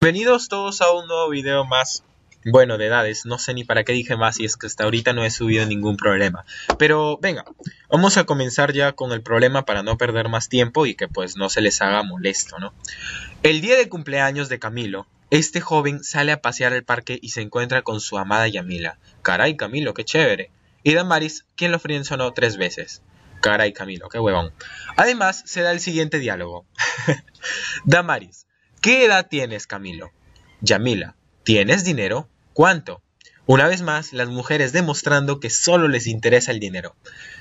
Bienvenidos todos a un nuevo video más, bueno, de edades, no sé ni para qué dije más y es que hasta ahorita no he subido ningún problema. Pero venga, vamos a comenzar ya con el problema para no perder más tiempo y que pues no se les haga molesto, ¿no? El día de cumpleaños de Camilo, este joven sale a pasear al parque y se encuentra con su amada Yamila. Caray Camilo, qué chévere. Y Damaris, quien lo sonó tres veces. Caray Camilo, qué huevón. Además, se da el siguiente diálogo. Damaris, ¿Qué edad tienes, Camilo? Yamila, ¿tienes dinero? ¿Cuánto? Una vez más, las mujeres demostrando que solo les interesa el dinero.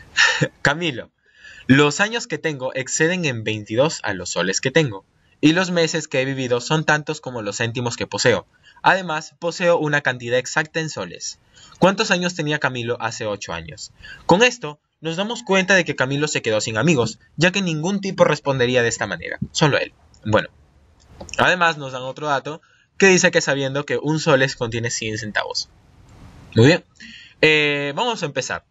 Camilo, los años que tengo exceden en 22 a los soles que tengo, y los meses que he vivido son tantos como los céntimos que poseo. Además, poseo una cantidad exacta en soles. ¿Cuántos años tenía Camilo hace 8 años? Con esto, nos damos cuenta de que Camilo se quedó sin amigos, ya que ningún tipo respondería de esta manera, solo él. Bueno, Además, nos dan otro dato que dice que sabiendo que un soles contiene 100 centavos. Muy bien, eh, vamos a empezar.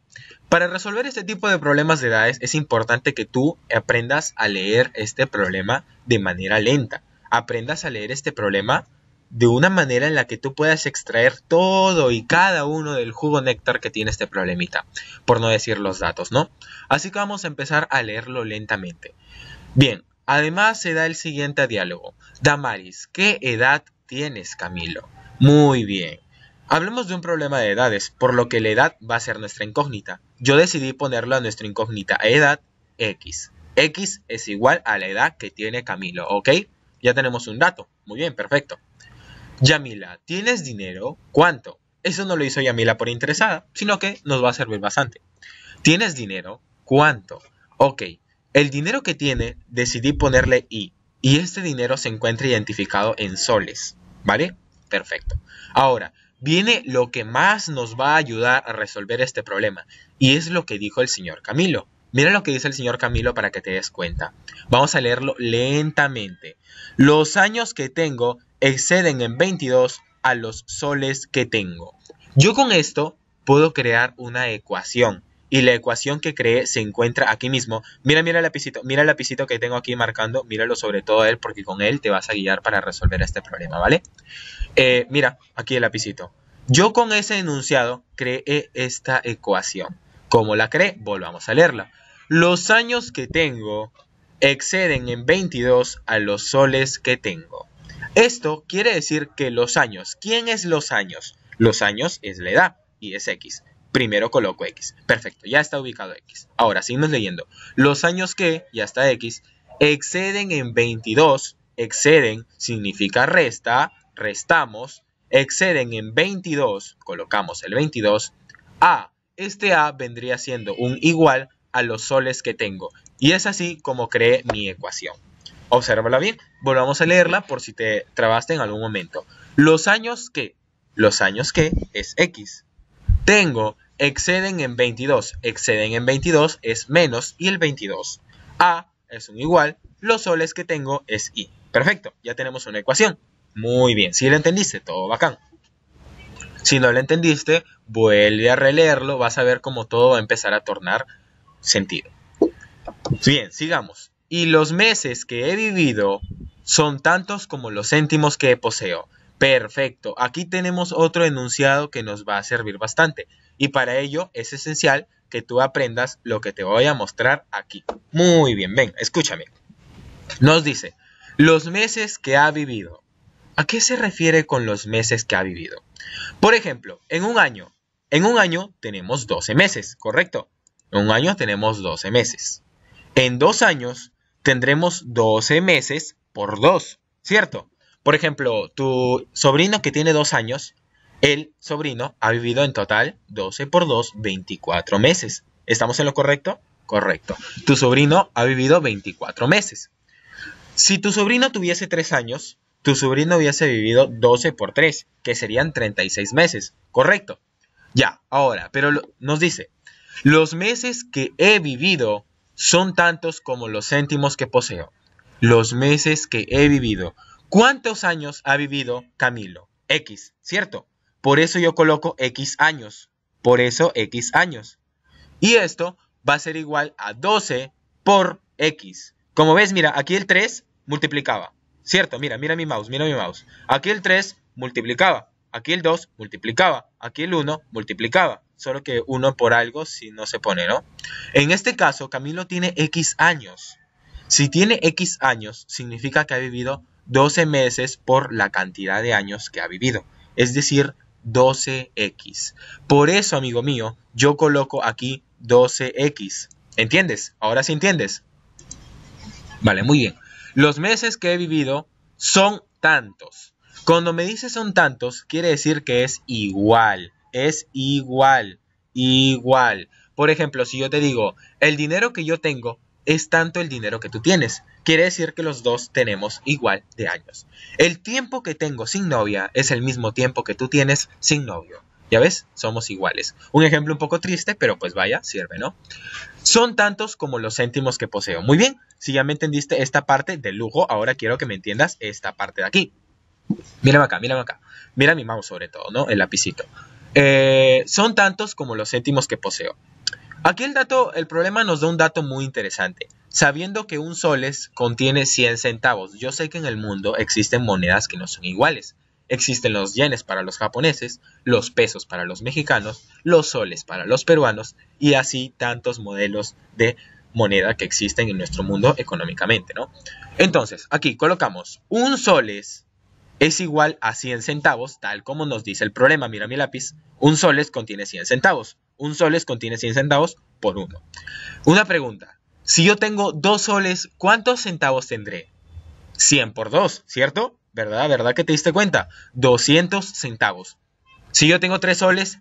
Para resolver este tipo de problemas de edades es importante que tú aprendas a leer este problema de manera lenta. Aprendas a leer este problema de una manera en la que tú puedas extraer todo y cada uno del jugo néctar que tiene este problemita, por no decir los datos, ¿no? Así que vamos a empezar a leerlo lentamente. Bien, Además se da el siguiente diálogo. Damaris, ¿qué edad tienes, Camilo? Muy bien. Hablemos de un problema de edades, por lo que la edad va a ser nuestra incógnita. Yo decidí ponerlo a nuestra incógnita edad X. X es igual a la edad que tiene Camilo, ¿ok? Ya tenemos un dato. Muy bien, perfecto. Yamila, ¿tienes dinero? ¿Cuánto? Eso no lo hizo Yamila por interesada, sino que nos va a servir bastante. ¿Tienes dinero? ¿Cuánto? Ok, el dinero que tiene decidí ponerle I y este dinero se encuentra identificado en soles, ¿vale? Perfecto. Ahora, viene lo que más nos va a ayudar a resolver este problema y es lo que dijo el señor Camilo. Mira lo que dice el señor Camilo para que te des cuenta. Vamos a leerlo lentamente. Los años que tengo exceden en 22 a los soles que tengo. Yo con esto puedo crear una ecuación y la ecuación que creé se encuentra aquí mismo. Mira, mira el lapicito, mira el lapicito que tengo aquí marcando, míralo sobre todo a él porque con él te vas a guiar para resolver este problema, ¿vale? Eh, mira, aquí el lapicito. Yo con ese enunciado creé esta ecuación. ¿Cómo la creé? Volvamos a leerla. Los años que tengo exceden en 22 a los soles que tengo. Esto quiere decir que los años, ¿quién es los años? Los años es la edad y es X primero coloco X. Perfecto, ya está ubicado X. Ahora, seguimos leyendo. Los años que, ya está X, exceden en 22, exceden significa resta, restamos, exceden en 22, colocamos el 22, A. Este A vendría siendo un igual a los soles que tengo. Y es así como cree mi ecuación. Obsérvala bien, volvamos a leerla por si te trabaste en algún momento. Los años que, los años que es X. Tengo exceden en 22. Exceden en 22 es menos y el 22. A es un igual, los soles que tengo es I. Perfecto, ya tenemos una ecuación. Muy bien, si lo entendiste, todo bacán. Si no lo entendiste, vuelve a releerlo, vas a ver cómo todo va a empezar a tornar sentido. Bien, sigamos. Y los meses que he vivido son tantos como los céntimos que poseo. Perfecto, aquí tenemos otro enunciado que nos va a servir bastante. Y para ello es esencial que tú aprendas lo que te voy a mostrar aquí. Muy bien, ven, escúchame. Nos dice, los meses que ha vivido. ¿A qué se refiere con los meses que ha vivido? Por ejemplo, en un año. En un año tenemos 12 meses, ¿correcto? En un año tenemos 12 meses. En dos años tendremos 12 meses por dos, ¿cierto? Por ejemplo, tu sobrino que tiene dos años el sobrino ha vivido en total 12 por 2, 24 meses. ¿Estamos en lo correcto? Correcto. Tu sobrino ha vivido 24 meses. Si tu sobrino tuviese 3 años, tu sobrino hubiese vivido 12 por 3, que serían 36 meses. ¿Correcto? Ya, ahora, pero nos dice, los meses que he vivido son tantos como los céntimos que poseo. Los meses que he vivido. ¿Cuántos años ha vivido Camilo? X, ¿cierto? Por eso yo coloco X años. Por eso X años. Y esto va a ser igual a 12 por X. Como ves, mira, aquí el 3 multiplicaba. ¿Cierto? Mira, mira mi mouse, mira mi mouse. Aquí el 3 multiplicaba. Aquí el 2 multiplicaba. Aquí el 1 multiplicaba. Solo que 1 por algo si no se pone, ¿no? En este caso, Camilo tiene X años. Si tiene X años, significa que ha vivido 12 meses por la cantidad de años que ha vivido. Es decir, 12X. Por eso, amigo mío, yo coloco aquí 12X. ¿Entiendes? Ahora sí entiendes. Vale, muy bien. Los meses que he vivido son tantos. Cuando me dice son tantos, quiere decir que es igual. Es igual. Igual. Por ejemplo, si yo te digo, el dinero que yo tengo es tanto el dinero que tú tienes. Quiere decir que los dos tenemos igual de años. El tiempo que tengo sin novia es el mismo tiempo que tú tienes sin novio. Ya ves, somos iguales. Un ejemplo un poco triste, pero pues vaya, sirve, ¿no? Son tantos como los céntimos que poseo. Muy bien, si ya me entendiste esta parte del lujo, ahora quiero que me entiendas esta parte de aquí. Mírame acá, mírame acá. Mira mi mouse sobre todo, ¿no? El lapicito. Eh, son tantos como los céntimos que poseo. Aquí el dato, el problema nos da un dato muy interesante. Sabiendo que un soles contiene 100 centavos, yo sé que en el mundo existen monedas que no son iguales. Existen los yenes para los japoneses, los pesos para los mexicanos, los soles para los peruanos y así tantos modelos de moneda que existen en nuestro mundo económicamente, ¿no? Entonces, aquí colocamos un soles es igual a 100 centavos, tal como nos dice el problema. Mira mi lápiz, un soles contiene 100 centavos un soles contiene 100 centavos por 1. Una pregunta. Si yo tengo 2 soles, ¿cuántos centavos tendré? 100 por 2, ¿cierto? ¿Verdad? ¿Verdad que te diste cuenta? 200 centavos. Si yo tengo 3 soles,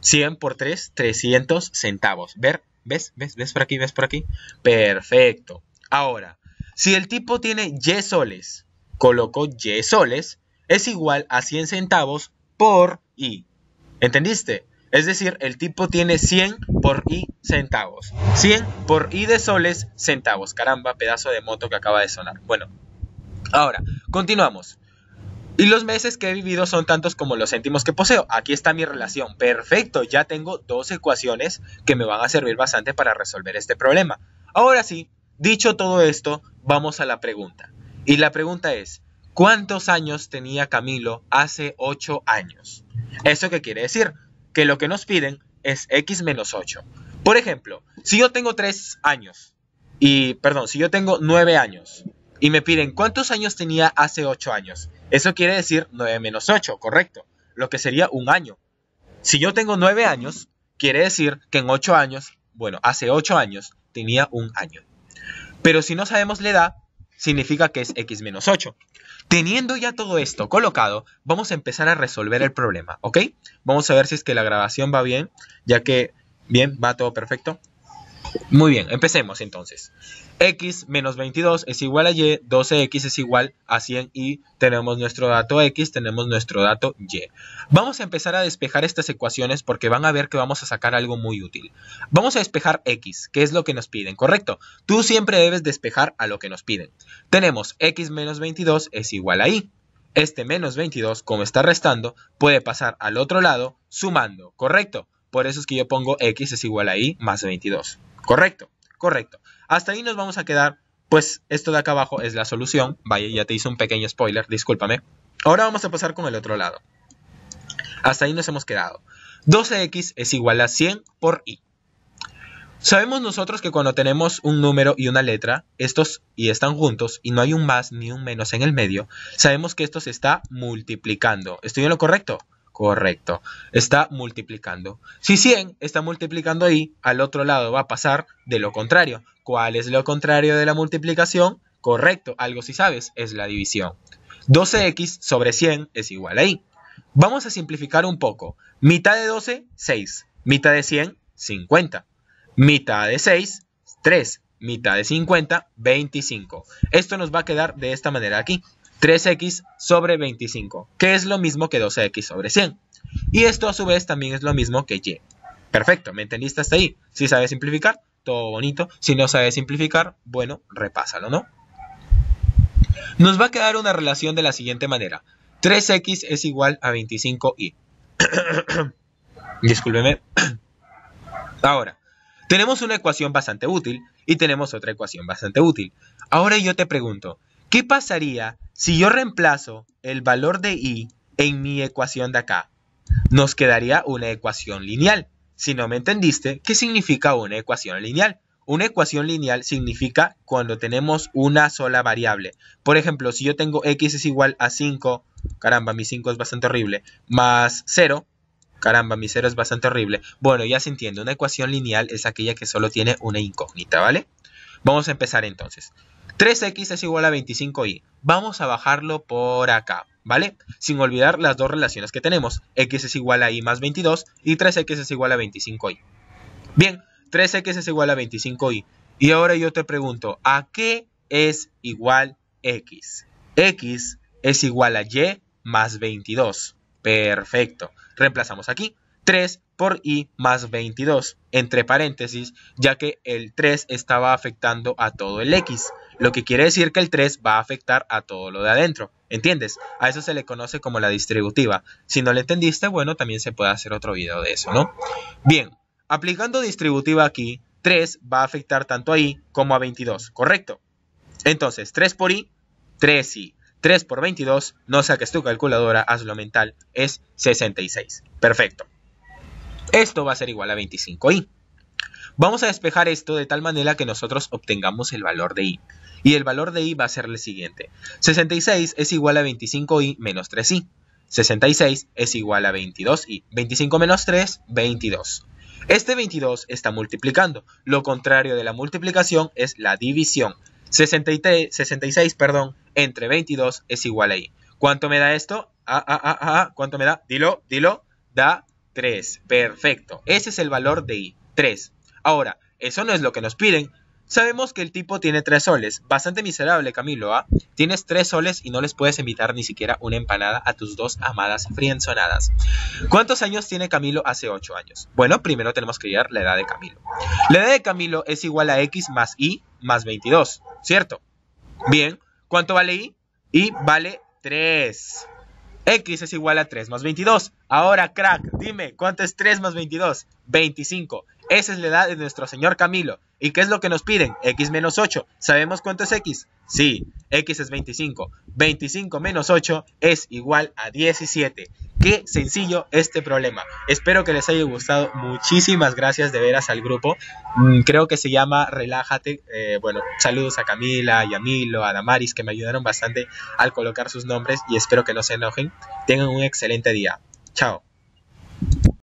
100 por 3, 300 centavos. ¿Ver? ¿Ves? ¿Ves? ¿Ves por aquí? ¿Ves por aquí? Perfecto. Ahora, si el tipo tiene Y soles, coloco Y soles, es igual a 100 centavos por Y. ¿Entendiste? Es decir, el tipo tiene 100 por i centavos. 100 por i de soles centavos. Caramba, pedazo de moto que acaba de sonar. Bueno, ahora, continuamos. Y los meses que he vivido son tantos como los céntimos que poseo. Aquí está mi relación. Perfecto, ya tengo dos ecuaciones que me van a servir bastante para resolver este problema. Ahora sí, dicho todo esto, vamos a la pregunta. Y la pregunta es, ¿cuántos años tenía Camilo hace 8 años? ¿Eso qué quiere decir? que lo que nos piden es x menos 8. Por ejemplo, si yo tengo 3 años, y perdón, si yo tengo 9 años, y me piden cuántos años tenía hace 8 años, eso quiere decir 9 menos 8, correcto, lo que sería un año. Si yo tengo 9 años, quiere decir que en 8 años, bueno, hace 8 años tenía un año. Pero si no sabemos la edad, significa que es x menos 8. Teniendo ya todo esto colocado, vamos a empezar a resolver el problema, ¿ok? Vamos a ver si es que la grabación va bien, ya que, bien, va todo perfecto. Muy bien, empecemos entonces. X menos 22 es igual a Y, 12X es igual a 100 y tenemos nuestro dato X, tenemos nuestro dato Y. Vamos a empezar a despejar estas ecuaciones porque van a ver que vamos a sacar algo muy útil. Vamos a despejar X, que es lo que nos piden, ¿correcto? Tú siempre debes despejar a lo que nos piden. Tenemos X menos 22 es igual a Y. Este menos 22, como está restando, puede pasar al otro lado sumando, ¿correcto? Por eso es que yo pongo X es igual a Y más 22. Correcto, correcto. Hasta ahí nos vamos a quedar, pues esto de acá abajo es la solución. Vaya, ya te hice un pequeño spoiler, discúlpame. Ahora vamos a pasar con el otro lado. Hasta ahí nos hemos quedado. 12x es igual a 100 por i. Sabemos nosotros que cuando tenemos un número y una letra, estos y están juntos y no hay un más ni un menos en el medio, sabemos que esto se está multiplicando. ¿Estoy en lo correcto? Correcto. Está multiplicando. Si 100 está multiplicando ahí, al otro lado va a pasar de lo contrario. ¿Cuál es lo contrario de la multiplicación? Correcto, algo si sabes, es la división. 12x sobre 100 es igual a ahí. Vamos a simplificar un poco. Mitad de 12, 6. Mitad de 100, 50. Mitad de 6, 3. Mitad de 50, 25. Esto nos va a quedar de esta manera aquí. 3x sobre 25, que es lo mismo que 12x sobre 100. Y esto a su vez también es lo mismo que y. Perfecto, ¿me entendiste hasta ahí? Si sabes simplificar, todo bonito. Si no sabes simplificar, bueno, repásalo, ¿no? Nos va a quedar una relación de la siguiente manera. 3x es igual a 25y. Discúlpeme. Ahora, tenemos una ecuación bastante útil y tenemos otra ecuación bastante útil. Ahora yo te pregunto, ¿Qué pasaría si yo reemplazo el valor de i en mi ecuación de acá? Nos quedaría una ecuación lineal. Si no me entendiste, ¿qué significa una ecuación lineal? Una ecuación lineal significa cuando tenemos una sola variable. Por ejemplo, si yo tengo x es igual a 5, caramba, mi 5 es bastante horrible, más 0, caramba, mi 0 es bastante horrible. Bueno, ya se entiende, una ecuación lineal es aquella que solo tiene una incógnita, ¿vale? Vamos a empezar entonces. 3x es igual a 25y. Vamos a bajarlo por acá, ¿vale? Sin olvidar las dos relaciones que tenemos. x es igual a y más 22 y 3x es igual a 25y. Bien, 3x es igual a 25y. Y ahora yo te pregunto, ¿a qué es igual x? x es igual a y más 22. Perfecto. Reemplazamos aquí 3 por y más 22, entre paréntesis, ya que el 3 estaba afectando a todo el x. Lo que quiere decir que el 3 va a afectar a todo lo de adentro. ¿Entiendes? A eso se le conoce como la distributiva. Si no lo entendiste, bueno, también se puede hacer otro video de eso, ¿no? Bien, aplicando distributiva aquí, 3 va a afectar tanto a i como a 22, ¿correcto? Entonces, 3 por i, 3i. 3 por 22, no saques tu calculadora, hazlo mental, es 66. Perfecto. Esto va a ser igual a 25i. Vamos a despejar esto de tal manera que nosotros obtengamos el valor de i y el valor de i va a ser el siguiente. 66 es igual a 25i menos 3i. 66 es igual a 22i. 25 menos 3, 22. Este 22 está multiplicando. Lo contrario de la multiplicación es la división. 66 perdón, entre 22 es igual a i. ¿Cuánto me da esto? Ah, ah, ah, ah, ah. ¿Cuánto me da? Dilo, dilo. Da 3. Perfecto. Ese es el valor de i. 3. Ahora, eso no es lo que nos piden. Sabemos que el tipo tiene tres soles. Bastante miserable, Camilo, ¿ah? Tienes tres soles y no les puedes invitar ni siquiera una empanada a tus dos amadas frienzonadas. ¿Cuántos años tiene Camilo hace ocho años? Bueno, primero tenemos que llegar la edad de Camilo. La edad de Camilo es igual a X más Y más 22, ¿cierto? Bien, ¿cuánto vale Y? Y vale 3. X es igual a 3 más 22. Ahora, crack, dime, ¿cuánto es 3 más 22? 25. Esa es la edad de nuestro señor Camilo. ¿Y qué es lo que nos piden? X menos 8. ¿Sabemos cuánto es X? Sí, X es 25. 25 menos 8 es igual a 17. Qué sencillo este problema. Espero que les haya gustado. Muchísimas gracias de veras al grupo. Mm, creo que se llama Relájate. Eh, bueno, saludos a Camila, a Yamilo, a Damaris, que me ayudaron bastante al colocar sus nombres y espero que no se enojen. Tengan un excelente día. Chao.